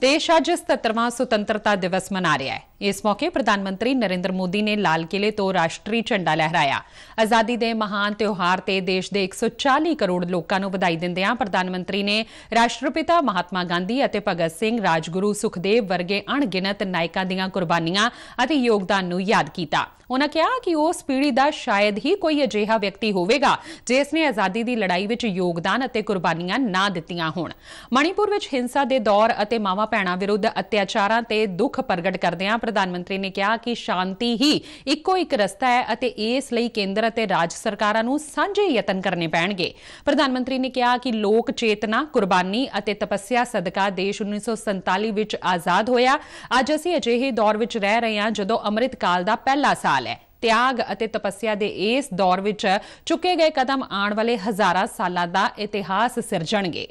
ਦੇਸ਼ ਅੱਜ 77ਵਾਂ ਸੁਤੰਤਰਤਾ ਦਿਵਸ ਮਨਾ ਰਿਹਾ ਹੈ ਇਸ ਮੌਕੇ ਪ੍ਰਧਾਨ ਮੰਤਰੀ ਨਰਿੰਦਰ ਮੋਦੀ ਨੇ ਲਾਲ ਕਿਲੇ ਤੋਂ ਰਾਸ਼ਟਰੀ ਝੰਡਾ ਲਹਿਰਾਇਆ ਆਜ਼ਾਦੀ ਦੇ ਮਹਾਨ ਤਿਉਹਾਰ ਤੇ ਦੇਸ਼ ਦੇ 140 ਕਰੋੜ ਲੋਕਾਂ ਨੂੰ ਵਧਾਈ ਦਿੰਦਿਆਂ ਪ੍ਰਧਾਨ ਮੰਤਰੀ ਨੇ ਰਾਸ਼ਟਰਪਿਤਾ ਮਹਾਤਮਾ ਗਾਂਧੀ ਅਤੇ ਭਗਤ ਸਿੰਘ ਰਾਜਗੁਰੂ ਸੁਖਦੇਵ ਵਰਗੇ ਅਣਗਿਣਤ ਨਾਇਕਾਂ ਦੀਆਂ ਕੁਰਬਾਨੀਆਂ ਅਤੇ ਯੋਗਦਾਨ ਨੂੰ ਯਾਦ ਕੀਤਾ ਉਹਨਾਂ ਕਿਹਾ ਕਿ ਉਸ ਪੀੜ੍ਹੀ ਦਾ ਸ਼ਾਇਦ ਹੀ ਕੋਈ ਅਜਿਹਾ ਵਿਅਕਤੀ ਹੋਵੇਗਾ ਜਿਸ ਨੇ ਆਜ਼ਾਦੀ ਦੀ ਲੜਾਈ ਵਿੱਚ ਯੋਗਦਾਨ ਅਤੇ ਕੁਰਬਾਨੀਆਂ ਨਾ ਦਿੱਤੀਆਂ ਹੋਣ ਮਣੀਪੁਰ ਵਿੱਚ ਹਿੰਸਾ ਦੇ ਦੌਰ ਅਤੇ ਮਾਵਾ ਪੈਣਾ ਵਿਰੁੱਧ ਅਤਿਆਚਾਰਾਂ ਤੇ ਦੁੱਖ ਪ੍ਰਗਟ ਕਰਦਿਆਂ ਪ੍ਰਧਾਨ ਮੰਤਰੀ ਨੇ ਕਿਹਾ ਕਿ ਸ਼ਾਂਤੀ ਹੀ ਇੱਕੋ ਇੱਕ ਰਸਤਾ ਹੈ ਅਤੇ ਇਸ ਲਈ ਕੇਂਦਰ ਅਤੇ ਰਾਜ ਸਰਕਾਰਾਂ ਨੂੰ ਸਾਂਝੇ ਯਤਨ ਕਰਨੇ ਪੈਣਗੇ ਪ੍ਰਧਾਨ ਮੰਤਰੀ ਨੇ ਕਿਹਾ ਕਿ ਲੋਕ ਚੇਤਨਾ ਕੁਰਬਾਨੀ ਅਤੇ ਤਪੱਸਿਆ ਸਦਕਾ ਦੇਸ਼ 1947 ਵਿੱਚ ਆਜ਼ਾਦ ਹੋਇਆ ਅੱਜ ਅਸੀਂ ਅਜਿਹੇ ਦੌਰ ਵਿੱਚ ਰਹਿ ਰਹੇ ਹਾਂ ਜਦੋਂ ਅੰਮ੍ਰਿਤ ਕਾਲ ਦਾ ਪਹਿਲਾ ਸਾਲ ਸਵਾਲ ਹੈ ਤਿਆਗ ਅਤੇ ਤਪੱਸਿਆ ਦੇ ਇਸ ਦੌਰ ਵਿੱਚ ਚੁੱਕੇ ਗਏ ਕਦਮ ਆਉਣ ਵਾਲੇ ਹਜ਼ਾਰਾਂ ਸਾਲਾਂ ਦਾ ਇਤਿਹਾਸ ਸਿਰਜਣਗੇ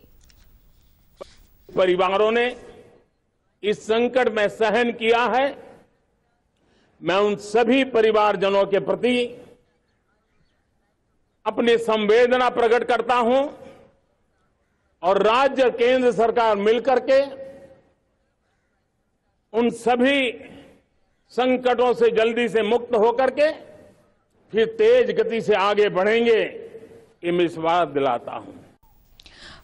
परिवारों ने इस संकट में सहन किया है मैं उन सभी परिवारजनों के प्रति अपनी संवेदना प्रकट करता हूं और राज्य केंद्र सरकार मिलकर के उन सभी संकटों से जल्दी से मुक्त होकर के फिर तेज गति से आगे बढ़ेंगे ये मैं विश्वास दिलाता हूं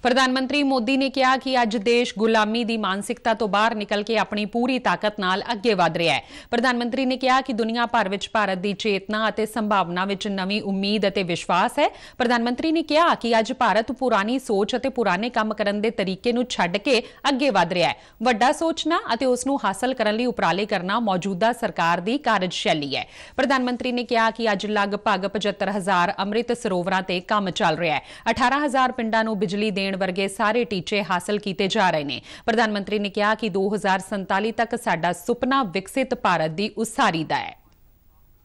ਪ੍ਰਧਾਨ ਮੰਤਰੀ ਮੋਦੀ ਨੇ ਕਿਹਾ ਕਿ ਅੱਜ ਦੇਸ਼ ਗੁਲਾਮੀ ਦੀ ਮਾਨਸਿਕਤਾ ਤੋਂ ਬਾਹਰ ਨਿਕਲ ਕੇ ਆਪਣੀ ਪੂਰੀ ਤਾਕਤ ਨਾਲ ਅੱਗੇ ਵਧ ਰਿਹਾ ਹੈ ਪ੍ਰਧਾਨ ਮੰਤਰੀ ਨੇ ਕਿਹਾ ਕਿ ਦੁਨੀਆ ਭਰ ਵਿੱਚ ਭਾਰਤ ਦੀ ਚੇਤਨਾ ਅਤੇ ਸੰਭਾਵਨਾ ਵਿੱਚ ਨਵੀਂ ਉਮੀਦ ਅਤੇ ਵਿਸ਼ਵਾਸ ਹੈ ਪ੍ਰਧਾਨ ਮੰਤਰੀ ਨੇ ਕਿਹਾ ਕਿ ਅੱਜ ਭਾਰਤ ਪੁਰਾਣੀ ਸੋਚ ਅਤੇ ਪੁਰਾਣੇ ਕੰਮ ਕਰਨ ਦੇ ਤਰੀਕੇ ਨੂੰ ਛੱਡ ਕੇ ਅੱਗੇ ਵਧ ਰਿਹਾ ਹੈ ਵੱਡਾ ਸੋਚਣਾ ਅਤੇ ਉਸ ਨੂੰ ਹਾਸਲ ਕਰਨ ਲਈ ਉਪਰਾਲੇ ਕਰਨਾ ਮੌਜੂਦਾ ਸਰਕਾਰ ਦੀ ਕਾਰਜਸ਼ੈਲੀ ਹੈ ਪ੍ਰਧਾਨ ਮੰਤਰੀ ਨੇ ਕਿਹਾ ਕਿ ਅੱਜ ਲਗਭਗ 75000 ਅੰਮ੍ਰਿਤ ਸਰੋਵਰਾਂ ਤੇ ਕੰਮ ਚੱਲ ਰਿਹਾ ਹੈ 18000 ਪਿੰਡਾਂ ਨੂੰ ਬਿਜਲੀ ਦੇਣ ग्रामीण वर्गे टीचे हासिल किए जा रहे हैं प्रधानमंत्री ने कहा कि दो हजार संताली तक साडा सुपना विकसित भारत की उसारी का है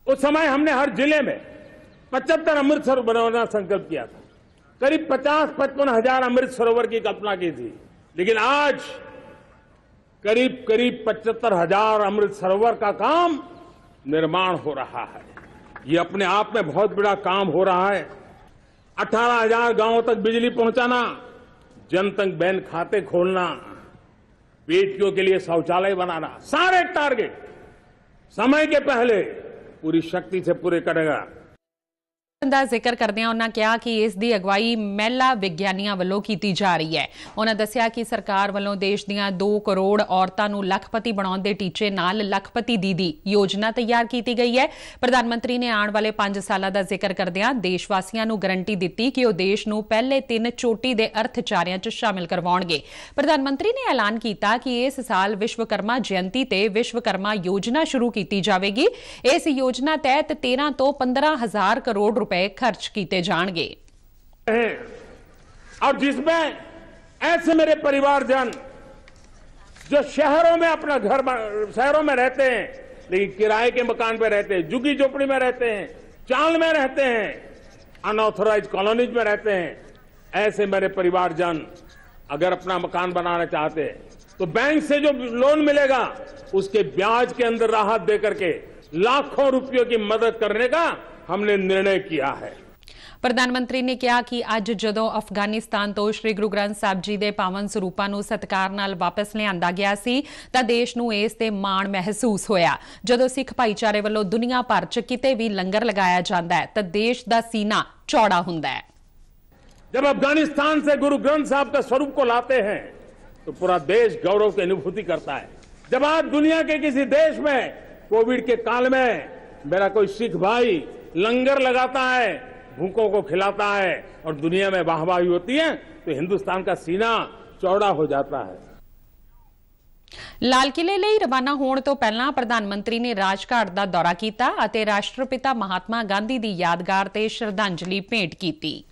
उस समय हमने हर जिले में पचहत्तर अमृत सरोवर बनाना संकल्प किया था करीब पचास पचपन हजार अमृत सरोवर की कल्पना की थी लेकिन आज करीब करीब पचहत्तर हजार अमृत सरोवर का काम निर्माण हो रहा है ये अपने आप में बहुत बड़ा काम हो रहा है अठारह हजार गांवों तक बिजली पहुंचाना जनतंग बैंक खाते खोलना बेटियों के लिए शौचालय बनाना सारे टारगेट समय के पहले पूरी शक्ति से पूरे करेगा ਦਾ ਜ਼ਿਕਰ ਕਰਦਿਆਂ ਉਹਨਾਂ ਕਿਹਾ ਕਿ ਇਸ ਦੀ ਅਗਵਾਈ ਮਹਿਲਾ ਵਿਗਿਆਨੀਆਂ ਵੱਲੋਂ ਕੀਤੀ ਜਾ ਰਹੀ ਹੈ ਉਹਨਾਂ ਦੱਸਿਆ ਕਿ ਸਰਕਾਰ ਵੱਲੋਂ ਦੇਸ਼ ਦੀਆਂ 2 ਕਰੋੜ ਔਰਤਾਂ ਨੂੰ ਲੱਖਪਤੀ ਬਣਾਉਣ ਦੇ ਟੀਚੇ ਨਾਲ ਲੱਖਪਤੀ ਦੀਦੀ ਯੋਜਨਾ ਤਿਆਰ ਕੀਤੀ ਗਈ ਹੈ ਪ੍ਰਧਾਨ ਮੰਤਰੀ ਨੇ ਆਉਣ ਵਾਲੇ 5 ਸਾਲਾਂ ਦਾ ਜ਼ਿਕਰ ਕਰਦਿਆਂ ਦੇਸ਼ ਵਾਸੀਆਂ ਨੂੰ ਗਰੰਟੀ ਦਿੱਤੀ ਕਿ ਉਹ ਦੇਸ਼ ਨੂੰ ਪਹਿਲੇ ਤਿੰਨ ਚੋਟੀ ਦੇ ਅਰਥਚਾਰਿਆਂ 'ਚ ਸ਼ਾਮਿਲ ਕਰਵਾਉਣਗੇ ਪ੍ਰਧਾਨ ਮੰਤਰੀ ਨੇ ਐਲਾਨ ਕੀਤਾ ਕਿ ਇਸ ਸਾਲ ਵਿਸ਼ਵਕਰਮਾ ਜਯੰਤੀ ਤੇ ਵਿਸ਼ਵਕਰਮਾ ਯੋਜਨਾ ਸ਼ੁਰੂ ਕੀਤੀ ਜਾਵੇਗੀ ਇਸ ਯੋਜਨਾ ਤਹਿਤ 13 ਤੋਂ 15000 ਕਰੋੜ रुपए खर्च किए जाएंगे और जिसमें ऐसे मेरे परिवारजन जो शहरों में अपना घर शहरों में रहते हैं लेकिन किराए के मकान पर रहते हैं झुग्गी झोपड़ी में रहते हैं चाल में रहते हैं अनऑथोराइज कॉलोनीज में रहते हैं ऐसे मेरे परिवारजन अगर अपना मकान बनाना चाहते हैं तो बैंक से जो लोन मिलेगा उसके ब्याज के अंदर राहत देकर के लाखों रुपयों की मदद करने का हमने निर्णय किया है प्रधानमंत्री ने कहा कि अज जदों अफगानिस्तान तो श्री गुरु ग्रंथ साहब जी के पावन स्वरूपों सत्कार वापस लिया गया सी, ता देश इस ते माण महसूस होया जो सिख भाईचारे वालों दुनिया भर च कि भी लंगर लगाया जाता है तो देश का सीना चौड़ा हों जब अफगानिस्तान से गुरु ग्रंथ साहब के स्वरूप को लाते हैं तो पूरा देश गौरव की अनुभूति करता है जब आज दुनिया के किसी देश में कोविड के काल में मेरा कोई सिख भाई लंगर लगाता है भूखों को खिलाता है और दुनिया में वाहवाही होती है तो हिंदुस्तान का सीना ਚੌੜਾ ਹੋ ਜਾਂਦਾ ਹੈ ਲਾਲ ਕਿਲੇ ਲਈ ਰਵਾਨਾ ਹੋਣ ਤੋਂ ਪਹਿਲਾਂ ਪ੍ਰਧਾਨ ਮੰਤਰੀ ਨੇ ਰਾਜਘਾਟ ਦਾ ਦੌਰਾ ਕੀਤਾ ਅਤੇ ਰਾਸ਼ਟਰਪਿਤਾ ਮਹਾਤਮਾ ਗਾਂਧੀ ਦੀ ਯਾਦਗਾਰ ਤੇ ਸ਼ਰਧਾਂਜਲੀ ਭੇਂਟ ਕੀਤੀ